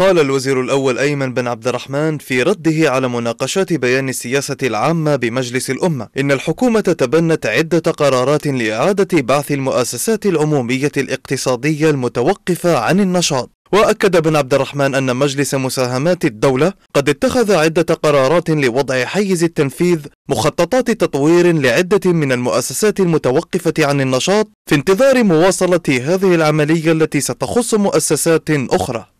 قال الوزير الأول أيمن بن عبد الرحمن في رده على مناقشات بيان السياسة العامة بمجلس الأمة إن الحكومة تبنت عدة قرارات لإعادة بعث المؤسسات العمومية الاقتصادية المتوقفة عن النشاط وأكد بن عبد الرحمن أن مجلس مساهمات الدولة قد اتخذ عدة قرارات لوضع حيز التنفيذ مخططات تطوير لعدة من المؤسسات المتوقفة عن النشاط في انتظار مواصلة هذه العملية التي ستخص مؤسسات أخرى